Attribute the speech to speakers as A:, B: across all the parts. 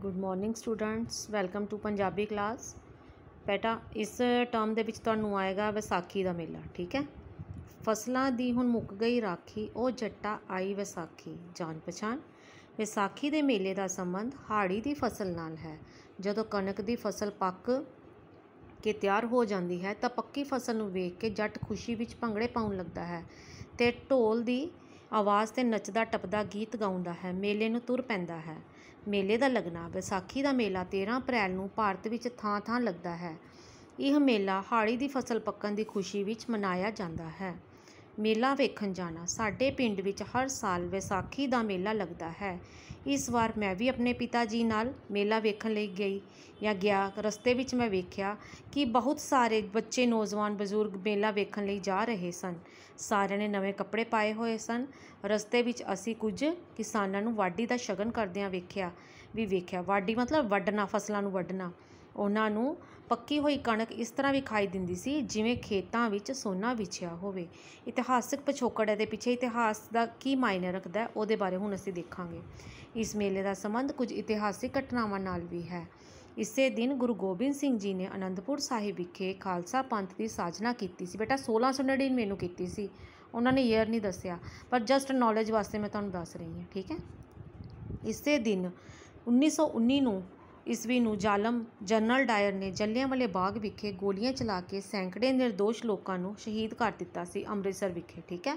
A: good morning students welcome to Punjabi class ਬੇਟਾ ਇਸ term ਦੇ ਵਿੱਚ ਤੁਹਾਨੂੰ ਆਏਗਾ ਵਿਸਾਖੀ ਦਾ ਮੇਲਾ ਠੀਕ ਹੈ ਫਸਲਾਂ ਦੀ ਹੁਣ ਮੁੱਕ ਗਈ ਰਾਖੀ ਉਹ ਜੱਟਾ ਆਈ ਵਿਸਾਖੀ ਜਾਣ ਪਛਾਣ ਵਿਸਾਖੀ ਦੇ ਮੇਲੇ ਦਾ ਸੰਬੰਧ ਹਾੜੀ ਦੀ ਫਸਲ ਨਾਲ ਹੈ ਜਦੋਂ ਕਣਕ ਦੀ ਫਸਲ ਪੱਕ ਕੇ ਤਿਆਰ ਹੋ ਜਾਂਦੀ ਹੈ ਤਾਂ ਪੱਕੀ ਫਸਲ ਨੂੰ ਵੇਖ ਕੇ ਜੱਟ ਖੁਸ਼ੀ ਵਿੱਚ ਭੰਗੜੇ ਪਾਉਣ ਲੱਗਦਾ ਹੈ ਤੇ ਢੋਲ ਦੀ ਆਵਾਜ਼ ਤੇ ਨੱਚਦਾ ਟੱਪਦਾ ਗੀਤ ਗਾਉਂਦਾ ਹੈ ਮੇਲੇ ਨੂੰ ਤੁਰ ਪੈਂਦਾ ਹੈ ਮੇਲੇ ਦਾ ਲੱਗਣਾ ਵਿਸਾਖੀ ਦਾ ਮੇਲਾ 13 ਅਪ੍ਰੈਲ ਨੂੰ ਭਾਰਤ ਵਿੱਚ ਥਾਂ-ਥਾਂ ਲੱਗਦਾ ਹੈ ਇਹ ਮੇਲਾ ਹਾੜੀ ਦੀ ਫਸਲ ਪੱਕਣ ਦੀ ਖੁਸ਼ੀ ਵਿੱਚ ਮਨਾਇਆ ਜਾਂਦਾ ਹੈ ਮੇਲਾ ਵੇਖਣ ਜਾਣਾ ਸਾਡੇ ਪਿੰਡ ਵਿੱਚ ਹਰ ਸਾਲ ਵਿਸਾਖੀ ਦਾ ਮੇਲਾ ਲੱਗਦਾ ਹੈ ਇਸ ਵਾਰ ਮੈਂ ਵੀ ਆਪਣੇ ਪਿਤਾ ਜੀ ਨਾਲ ਮੇਲਾ ਵੇਖਣ ਲਈ ਗਈ ਜਾਂ ਗਿਆ ਰਸਤੇ ਵਿੱਚ ਮੈਂ ਵੇਖਿਆ ਕਿ ਬਹੁਤ ਸਾਰੇ ਬੱਚੇ ਨੌਜਵਾਨ ਬਜ਼ੁਰਗ ਮੇਲਾ ਵੇਖਣ ਲਈ ਜਾ ਰਹੇ ਸਨ ਸਾਰਿਆਂ ਨੇ ਨਵੇਂ ਕੱਪੜੇ ਪਾਏ ਹੋਏ ਸਨ ਰਸਤੇ ਵਿੱਚ ਅਸੀਂ ਕੁਝ ਕਿਸਾਨਾਂ ਨੂੰ ਵਾਢੀ ਦਾ ਸ਼ਗਨ ਕਰਦਿਆਂ ਵੇਖਿਆ ਵੀ ਵੇਖਿਆ ਵਾਢੀ ਮਤਲਬ ਵੱਢਣਾ ਫਸਲਾਂ ਨੂੰ ਵੱਢਣਾ ਉਹਨਾਂ ਨੂੰ ਪੱਕੀ ਹੋਈ ਕਣਕ ਇਸ ਤਰ੍ਹਾਂ ਵਿਖਾਈ ਦਿੰਦੀ ਸੀ ਜਿਵੇਂ ਖੇਤਾਂ ਵਿੱਚ ਸੋਨਾ ਵਿਛਿਆ ਹੋਵੇ ਇਤਿਹਾਸਿਕ ਪਛੋਕੜ ਦੇ ਪਿੱਛੇ ਇਤਿਹਾਸ ਦਾ ਕੀ ਮਾਇਨੇ ਰੱਖਦਾ ਹੈ ਉਹਦੇ ਬਾਰੇ ਹੁਣ ਅਸੀਂ ਦੇਖਾਂਗੇ ਇਸ ਮੇਲੇ ਦਾ ਸੰਬੰਧ ਕੁਝ ਇਤਿਹਾਸਿਕ ਘਟਨਾਵਾਂ ਨਾਲ ਵੀ ਹੈ ਇਸੇ ਦਿਨ ਗੁਰੂ ਗੋਬਿੰਦ ਸਿੰਘ ਜੀ ਨੇ ਅਨੰਦਪੁਰ ਸਾਹਿਬ ਵਿਖੇ ਖਾਲਸਾ ਪੰਥ ਦੀ ਸਾਜਨਾ ਕੀਤੀ ਸੀ ਬੇਟਾ 1699 ਨੂੰ ਕੀਤੀ ਸੀ ਉਹਨਾਂ ਨੇ ਈਅਰ ਨਹੀਂ ਦੱਸਿਆ ਪਰ ਜਸਟ ਨੌਲੇਜ ਵਾਸਤੇ ਮੈਂ ਤੁਹਾਨੂੰ ਦੱਸ ਰਹੀ ਹਾਂ ਠੀਕ ਹੈ ਇਸੇ ਦਿਨ 1919 ਨੂੰ ਈਸਵੀ ਨੂੰ ਜ਼ਾਲਮ ਜਨਰਲ ਡਾਇਰ ਨੇ ਜੱਲਿਆਂਵਾਲੇ ਬਾਗ ਵਿਖੇ ਗੋਲੀਆਂ ਚਲਾ ਕੇ ਸੈਂਕੜੇ નિર્ਦੋਸ਼ ਲੋਕਾਂ ਨੂੰ ਸ਼ਹੀਦ ਕਰ ਦਿੱਤਾ ਸੀ ਅੰਮ੍ਰਿਤਸਰ ਵਿਖੇ ਠੀਕ ਹੈ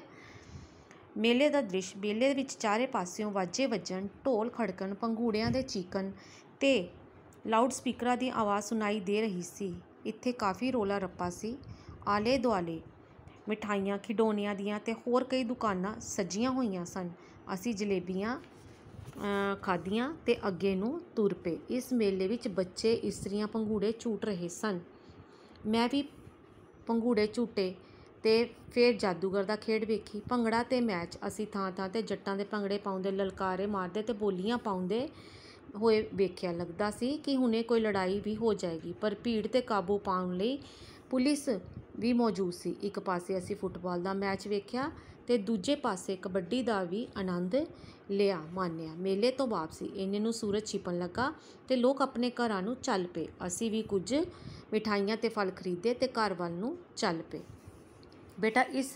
A: ਮੇਲੇ ਦਾ ਦ੍ਰਿਸ਼ ਮੇਲੇ ਵਿੱਚ ਚਾਰੇ ਪਾਸਿਓਂ ਵਾਜੇ ਵੱਜਣ ਢੋਲ ਖੜਕਣ ਪੰਘੂੜਿਆਂ ਦੇ ਚੀਕਣ ਤੇ ਲਾਊਡ ਸਪੀਕਰਾਂ ਦੀ ਆਵਾਜ਼ ਸੁਣਾਈ ਦੇ ਰਹੀ ਸੀ ਇੱਥੇ ਕਾਫੀ ਰੋਲਾ ਰੱਪਾ ਸੀ ਆਲੇ ਦੁਆਲੇ ਮਿਠਾਈਆਂ ਖਿਡੌਣਿਆਂ ਦੀਆਂ ਤੇ ਹੋਰ ਕਈ ਦੁਕਾਨਾਂ ਸਜੀਆਂ ਹੋਈਆਂ ਸਨ ਅਸੀਂ ਜਲੇਬੀਆਂ ਖਾਦੀਆਂ ਤੇ ਅੱਗੇ ਨੂੰ ਤੁਰ ਪਏ ਇਸ ਮੇਲੇ ਵਿੱਚ ਬੱਚੇ ਇਸਤਰੀਆਂ ਪੰਘੂੜੇ ਝੂਟ ਰਹੇ ਸਨ ਮੈਂ ਵੀ ਪੰਘੂੜੇ ਝੂਟੇ ਤੇ ਫਿਰ ਜਾਦੂਗਰ ਦਾ ਖੇਡ ਵੇਖੀ ਭੰਗੜਾ ਤੇ ਮੈਚ ਅਸੀਂ ਥਾਂ ਥਾਂ ਤੇ ਜੱਟਾਂ ਦੇ ਭੰਗੜੇ ਪਾਉਂਦੇ ਲਲਕਾਰੇ ਮਾਰਦੇ ਤੇ ਬੋਲੀਆਂ ਪਾਉਂਦੇ ਹੋਏ ਵੇਖਿਆ ਲੱਗਦਾ ਸੀ ਕਿ ਹੁਣੇ ਕੋਈ ਲੜਾਈ ਵੀ ਹੋ ਜਾਏਗੀ ਪਰ ਭੀੜ ਤੇ ਕਾਬੂ ਪਾਉਣ ਲਈ ਪੁਲਿਸ ਵੀ ਮੌਜੂਦ ਸੀ ਇੱਕ ਪਾਸੇ ਅਸੀਂ ਫੁੱਟਬਾਲ ਦਾ ਮੈਚ ਵੇਖਿਆ ਤੇ ਦੂਜੇ ਪਾਸੇ ਕਬੱਡੀ ਦਾ ਵੀ ਆਨੰਦ ਲਿਆ ਮਾਨਿਆ ਮੇਲੇ ਤੋਂ ਵਾਪਸੀ ਇੰਨੇ ਨੂੰ ਸੂਰਜ ਛਿਪਣ ਲੱਗਾ ਤੇ ਲੋਕ ਆਪਣੇ ਘਰਾਂ ਨੂੰ ਚੱਲ ਪਏ ਅਸੀਂ ਵੀ ਕੁਝ ਮਿਠਾਈਆਂ ਤੇ ਫਲ ਖਰੀਦੇ ਤੇ ਘਰ ਵੱਲ ਨੂੰ ਚੱਲ ਪਏ ਬੇਟਾ ਇਸ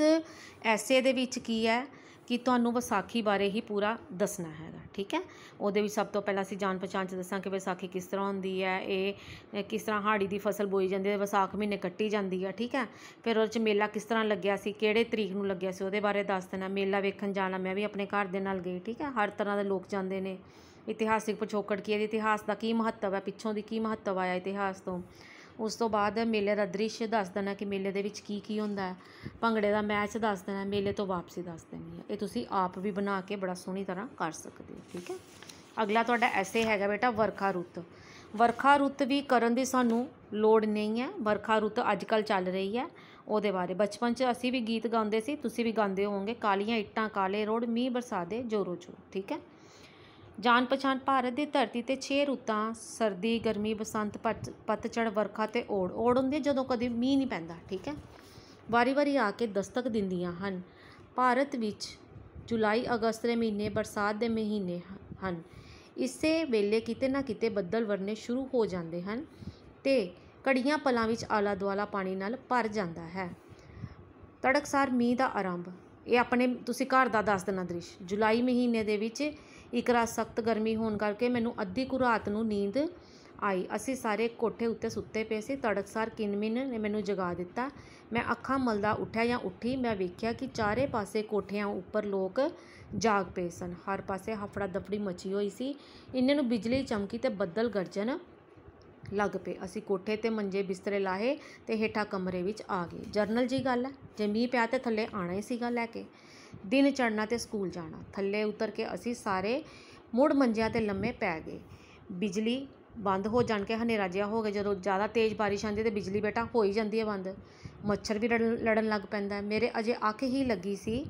A: ਐਸੇ ਦੇ ਵਿੱਚ ਕੀ ਹੈ ਕਿ ਤੁਹਾਨੂੰ ਵਿਸਾਖੀ ਬਾਰੇ ਹੀ ਪੂਰਾ ਦੱਸਣਾ ਹੈਗਾ ਠੀਕ ਹੈ ਉਹਦੇ ਵਿੱਚ ਸਭ ਤੋਂ ਪਹਿਲਾਂ ਅਸੀਂ ਜਾਣ ਪਛਾਣ ਚ ਦੱਸਾਂ ਕਿ ਵਿਸਾਖੀ ਕਿਸ ਤਰ੍ਹਾਂ ਹੁੰਦੀ ਹੈ ਇਹ ਕਿਸ ਤਰ੍ਹਾਂ ਹਾੜੀ ਦੀ ਫਸਲ ਬੋਈ ਜਾਂਦੀ ਹੈ ਵਿਸਾਖ ਮਹੀਨੇ ਕੱਟੀ ਜਾਂਦੀ ਹੈ ਠੀਕ ਹੈ ਫਿਰ ਉਹਦੇ ਚ ਮੇਲਾ ਕਿਸ ਤਰ੍ਹਾਂ ਲੱਗਿਆ ਸੀ ਕਿਹੜੇ ਤਰੀਕ ਨੂੰ ਲੱਗਿਆ ਸੀ ਉਹਦੇ ਬਾਰੇ ਦੱਸ ਦੇਣਾ ਮੇਲਾ ਵੇਖਣ ਜਾਣਾ ਮੈਂ ਵੀ ਆਪਣੇ ਘਰ ਦੇ ਨਾਲ ਗਈ ਠੀਕ ਹੈ ਹਰ ਤਰ੍ਹਾਂ ਦੇ ਲੋਕ ਜਾਂਦੇ ਨੇ ਇਤਿਹਾਸਿਕ ਪਿਛੋਕੜ ਕੀ ਹੈ ਇਤਿਹਾਸ ਦਾ ਕੀ ਮਹੱਤਵ ਹੈ ਪਿੱਛੋਂ ਦੀ ਕੀ ਮਹੱਤਵ ਆਇਆ ਇਤਿਹਾਸ ਤੋਂ ਉਸ ਤੋਂ ਬਾਅਦ ਮੇਲੇ ਦਾ ਦ੍ਰਿਸ਼ ਦੱਸ ਦੇਣਾ ਕਿ ਮੇਲੇ ਦੇ ਵਿੱਚ ਕੀ ਕੀ ਹੁੰਦਾ ਭੰਗੜੇ ਦਾ ਮੈਚ ਦੱਸ ਦੇਣਾ ਮੇਲੇ ਤੋਂ ਵਾਪਸੀ ਦੱਸ ਦੇਣੀ ਹੈ ਇਹ ਤੁਸੀਂ ਆਪ ਵੀ ਬਣਾ ਕੇ ਬੜਾ ਸੋਹਣੀ ਤਰ੍ਹਾਂ ਕਰ ਸਕਦੇ ਹੋ ਠੀਕ ਹੈ ਅਗਲਾ ਤੁਹਾਡਾ ਐਸੇ ਹੈਗਾ ਬੇਟਾ ਵਰਖਾ ਰੁੱਤ ਵਰਖਾ ਰੁੱਤ ਵੀ ਕਰਨ ਦੀ ਸਾਨੂੰ ਲੋੜ ਨਹੀਂ ਹੈ ਵਰਖਾ ਰੁੱਤ ਅੱਜ ਕੱਲ ਚੱਲ ਰਹੀ ਹੈ ਉਹਦੇ ਬਾਰੇ ਬਚਪਨ 'ਚ ਅਸੀਂ ਵੀ ਗੀਤ ਗਾਉਂਦੇ ਸੀ ਤੁਸੀਂ ਵੀ ਗਾਉਂਦੇ ਹੋਵੋਗੇ ਕਾਲੀਆਂ ਇੱਟਾਂ ਕਾਲੇ ਰੋੜ ਮੀਂਹ ਦੇ ਜੋਰੋ ਜੋਰ ਠੀਕ ਹੈ ਜਾਣ ਪਛਾਣ ਭਾਰਤ ਦੀ ਧਰਤੀ ਤੇ ਛੇ ਰੁੱਤਾਂ ਸਰਦੀ ਗਰਮੀ ਬਸੰਤ ਪਤਝੜ ਵਰਖਾ ਤੇ ਓੜ ਓੜ ਹੁੰਦੀ ਜਦੋਂ ਕਦੇ ਮੀਂਹ ਨਹੀਂ ਪੈਂਦਾ ਠੀਕ ਹੈ ਵਾਰੀ-ਵਾਰੀ ਆ ਕੇ ਦਸਤਕ ਦਿੰਦੀਆਂ ਹਨ ਭਾਰਤ ਵਿੱਚ ਜੁਲਾਈ ਅਗਸਤ ਦੇ ਮਹੀਨੇ ਬਰਸਾਤ ਦੇ ਮਹੀਨੇ ਹਨ ਇਸੇ ਵੇਲੇ ਕਿਤੇ ਨਾ ਕਿਤੇ ਬੱਦਲ ਵਰਨੇ ਸ਼ੁਰੂ ਹੋ ਜਾਂਦੇ ਹਨ ਤੇ ਕੜੀਆਂ ਪਲਾਂ ਵਿੱਚ ਆਲਾ ਦੁਆਲਾ ਪਾਣੀ ਨਾਲ ਭਰ ਜਾਂਦਾ ਹੈ ਤੜਕਸਾਰ ਮੀਂਹ ਦਾ ਆਰੰਭ ਇਹ ਆਪਣੇ ਤੁਸੀਂ ਘਰ ਦਾ ਦੱਸ ਦੇਣਾ ਦ੍ਰਿਸ਼ ਜੁਲਾਈ ਮਹੀਨੇ ਦੇ ਵਿੱਚ ਇੱਕ ਰਾਤ ਸਖਤ ਗਰਮੀ ਹੋਣ ਕਰਕੇ ਮੈਨੂੰ ਅੱਧੀ ਕੁ ਰਾਤ ਨੂੰ ਨੀਂਦ ਆਈ ਅਸੀਂ ਸਾਰੇ ਕੋਠੇ ਉੱਤੇ ਸੁੱਤੇ ਪਏ ਸੀ ਤੜਕਸਾਰ ਕਿਨਮਿਨ ਨੇ ਮੈਨੂੰ ਜਗਾ ਦਿੱਤਾ ਮੈਂ ਅੱਖਾਂ ਮਲਦਾ ਉੱਠਿਆ ਜਾਂ ਉੱਠੀ ਮੈਂ ਵੇਖਿਆ ਕਿ ਚਾਰੇ ਪਾਸੇ ਕੋਠਿਆਂ ਉੱਪਰ ਲੋਕ ਜਾਗ ਪਏ ਸਨ ਹਰ ਪਾਸੇ ਹਫੜਾ ਦਫੜੀ ਮਚੀ ਹੋਈ ਸੀ ਇੰਨੇ ਨੂੰ ਬਿਜਲੀ ਚਮਕੀ ਤੇ ਬੱਦਲ ਗਰਜਨ ਲੱਗ ਪਏ ਅਸੀਂ ਕੋਠੇ ਤੇ ਮੰਜੇ ਬਿਸਤਰੇ ਲਾਹੇ ਤੇ ਹੇਠਾਂ ਕਮਰੇ ਵਿੱਚ ਆ ਗਏ ਜਰਨਲ ਜੀ ਗੱਲ ਹੈ ਜੇ ਮੀਂਹ ਪਿਆ ਤੇ ਥੱਲੇ ਆਣਾ ਹੀ ਸੀਗਾ ਲੈ ਕੇ ਦਿਨ ਚੜਨਾ ਤੇ ਸਕੂਲ ਜਾਣਾ ਥੱਲੇ ਉਤਰ ਕੇ ਅਸੀਂ ਸਾਰੇ ਮੁੜ ਮੰਜਿਆਂ ਤੇ ਲੰਮੇ ਪੈ ਗਏ ਬਿਜਲੀ ਬੰਦ ਹੋ ਜਾਣ ਕੇ ਹਨੇਰਾ ਜਿਹਾ ਹੋ ਗਿਆ ਜਦੋਂ ਜ਼ਿਆਦਾ ਤੇਜ਼ بارش ਆਂਦੀ ਤੇ ਬਿਜਲੀ ਬੇਟਾ ਹੋ ਹੀ ਜਾਂਦੀ ਹੈ ਬੰਦ ਮੱਛਰ ਵੀ ਲੜਨ ਲੱਗ ਪੈਂਦਾ ਮੇਰੇ ਅਜੇ ਅੱਖ ਹੀ ਲੱਗੀ ਸੀ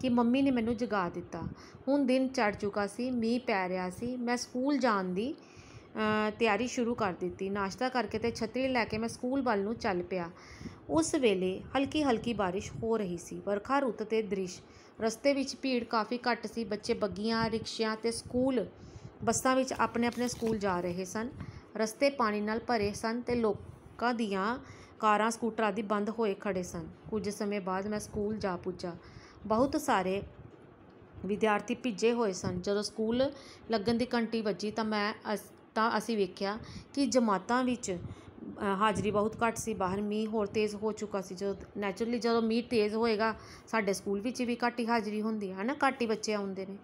A: ਕਿ ਮੰਮੀ ਨੇ ਮੈਨੂੰ ਜਗਾ ਦਿੱਤਾ ਹੁਣ ਦਿਨ ਚੜ ਚੁੱਕਾ ਸੀ ਮੀਂਹ ਪੈ ਰਿਹਾ ਸੀ ਮੈਂ ਸਕੂਲ ਜਾਣ ਦੀ ਤਿਆਰੀ ਸ਼ੁਰੂ ਕਰ ਦਿੱਤੀ ਨਾਸ਼ਤਾ ਕਰਕੇ ਤੇ ਛਤਰੀ ਲੈ ਕੇ ਮੈਂ ਸਕੂਲ ਵੱਲ ਨੂੰ ਚੱਲ ਪਿਆ ਉਸ ਵੇਲੇ ਹਲਕੀ ਹਲਕੀ بارش ਹੋ ਰਹੀ ਸੀ ਵਰਖਾ ਰੁੱਤ ਤੇ ਦ੍ਰਿਸ਼ ਰਸਤੇ ਵਿੱਚ ਭੀੜ ਕਾਫੀ ਘੱਟ ਸੀ ਬੱਚੇ ਬੱਗੀਆਂ ਰਿਕਸ਼ਿਆਂ ਤੇ ਸਕੂਲ ਬੱਸਾਂ ਵਿੱਚ ਆਪਣੇ ਆਪਣੇ ਸਕੂਲ ਜਾ ਰਹੇ ਸਨ ਰਸਤੇ ਪਾਣੀ ਨਾਲ ਭਰੇ ਸਨ ਤੇ ਲੋਕਾਂ ਦੀਆਂ ਕਾਰਾਂ ਸਕੂਟਰ ਆਦਿ ਬੰਦ ਹੋਏ ਖੜੇ ਸਨ ਕੁਝ ਸਮੇਂ ਬਾਅਦ ਮੈਂ ਸਕੂਲ ਜਾ ਪੁੱਜਾ ਬਹੁਤ ਸਾਰੇ ਵਿਦਿਆਰਥੀ ਭਿੱਜੇ ਹੋਏ ਸਨ ਜਦੋਂ ਸਕੂਲ ਲੱਗਣ ਦੀ ਘੰਟੀ ਵੱਜੀ ਤਾਂ ਮੈਂ ਤਾਂ ਅਸੀਂ ਵੇਖਿਆ ਕਿ ਜਮਾਤਾਂ ਵਿੱਚ ਹਾਜ਼ਰੀ ਬਹੁਤ ਘੱਟ ਸੀ ਬਾਹਰ ਮੀਂਹ ਹੋਰ ਤੇਜ਼ ਹੋ ਚੁੱਕਾ ਸੀ ਜਦੋਂ ਨੇਚਰਲੀ ਜਦੋਂ ਮੀਂਹ ਤੇਜ਼ ਹੋਏਗਾ ਸਾਡੇ ਸਕੂਲ ਵਿੱਚ ਵੀ ਘੱਟ ਹੀ ਹਾਜ਼ਰੀ ਹੁੰਦੀ ਹੈ ਨਾ ਘੱਟ ਹੀ ਬੱਚੇ ਆਉਂਦੇ ਨੇ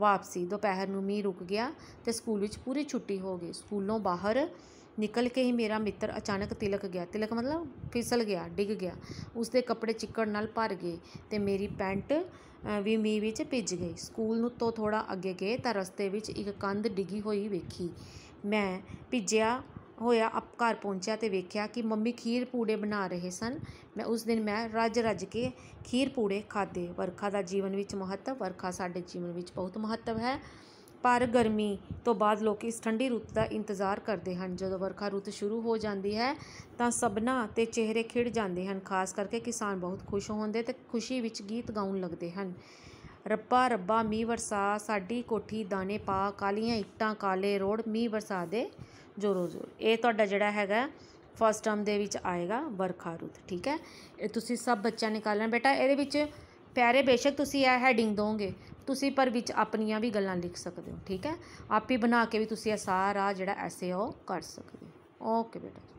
A: ਵਾਪਸੀ ਦੁਪਹਿਰ ਨੂੰ ਮੀਂਹ ਰੁਕ ਗਿਆ ਤੇ ਸਕੂਲ ਵਿੱਚ ਪੂਰੀ ਛੁੱਟੀ ਹੋ ਗਈ ਸਕੂਲੋਂ ਬਾਹਰ ਨਿਕਲ ਕੇ ਹੀ ਮੇਰਾ ਮਿੱਤਰ ਅਚਾਨਕ ਤਿਲਕ ਗਿਆ ਤਿਲਕ ਮਤਲਬ ਫਿਸਲ ਗਿਆ ਡਿੱਗ ਗਿਆ ਉਸ ਦੇ ਕੱਪੜੇ ਚਿੱਕੜ ਨਾਲ ਭਰ ਗਏ ਤੇ ਮੇਰੀ ਪੈਂਟ ਵੀ ਮੀਂਹ ਵਿੱਚ ਭਿੱਜ ਗਈ ਸਕੂਲ ਨੂੰ ਤੋਂ ਥੋੜਾ ਅੱਗੇ ਗਏ ਤਾਂ ਰਸਤੇ ਵਿੱਚ ਇੱਕ ਕੰਧ ਡਿੱਗੀ ਹੋਈ ਵੇਖੀ ਮੈਂ ਭਿੱਜਿਆ ਹੋਇਆ ਅਪ ਘਰ ਪਹੁੰਚਿਆ ਤੇ ਵੇਖਿਆ ਕਿ ਮੰਮੀ ਖੀਰ ਪੂੜੇ ਬਣਾ ਰਹੇ ਸਨ ਮੈਂ ਉਸ ਦਿਨ ਮੈਂ ਰੱਜ ਰੱਜ ਕੇ ਖੀਰ ਪੂੜੇ ਖਾਦੇ ਵਰਖਾ ਦਾ ਜੀਵਨ ਵਿੱਚ ਮਹੱਤਵ ਵਰਖਾ ਸਾਡੇ ਜੀਵਨ ਵਿੱਚ ਬਹੁਤ ਮਹੱਤਵ ਹੈ ਪਰ ਗਰਮੀ ਤੋਂ ਬਾਅਦ ਲੋਕ ਇਸ ਠੰਡੀ ਰੁੱਤ ਦਾ ਇੰਤਜ਼ਾਰ ਕਰਦੇ ਹਨ ਜਦੋਂ ਵਰਖਾ ਰੁੱਤ ਸ਼ੁਰੂ ਹੋ ਜਾਂਦੀ ਹੈ ਤਾਂ ਸਭਨਾ ਤੇ ਚਿਹਰੇ ਖਿੜ ਜਾਂਦੇ ਹਨ ਖਾਸ ਕਰਕੇ ਕਿਸਾਨ ਬਹੁਤ ਖੁਸ਼ ਹੁੰਦੇ ਤੇ ਖੁਸ਼ੀ ਵਿੱਚ ਗੀਤ ਗਾਉਣ ਲੱਗਦੇ ਹਨ ਰੱਬਾ ਰੱਬਾ ਮੀਂਹ ਵਰਸਾ ਸਾਡੀ ਕੋਠੀ ਦਾਣੇ ਪਾ ਕਾਲੀਆਂ ਇੱਟਾਂ ਕਾਲੇ ਰੋੜ ਮੀਂਹ ਵਰਸਾ ਦੇ ਜ਼ੋਰੋ ਜ਼ੋਰ ਇਹ ਤੁਹਾਡਾ ਜਿਹੜਾ ਹੈਗਾ ਫਸਟ ਟਰਮ ਦੇ ਵਿੱਚ ਆਏਗਾ ਵਰਖਾ ਰੁੱਤ ਠੀਕ ਹੈ ਇਹ ਤੁਸੀਂ ਸਭ ਬੱਚਾ ਨਿਕਾਲਣਾ ਬੇਟਾ ਇਹਦੇ ਵਿੱਚ ਪਿਆਰੇ ਬੇਸ਼ੱਕ ਤੁਸੀਂ ਇਹ ਹੈਡਿੰਗ ਦੋਗੇ ਤੁਸੀਂ ਪਰ ਵਿੱਚ ਆਪਣੀਆਂ ਵੀ ਗੱਲਾਂ ਲਿਖ ਸਕਦੇ ਹੋ ਠੀਕ ਹੈ ਆਪ ਹੀ ਬਣਾ ਕੇ ਵੀ ਤੁਸੀਂ ਇਹ ਸਾਰਾ ਜਿਹੜਾ ਐਸੇ ਉਹ ਕਰ ਸਕਦੇ ਹੋ ਓਕੇ ਬੇਟਾ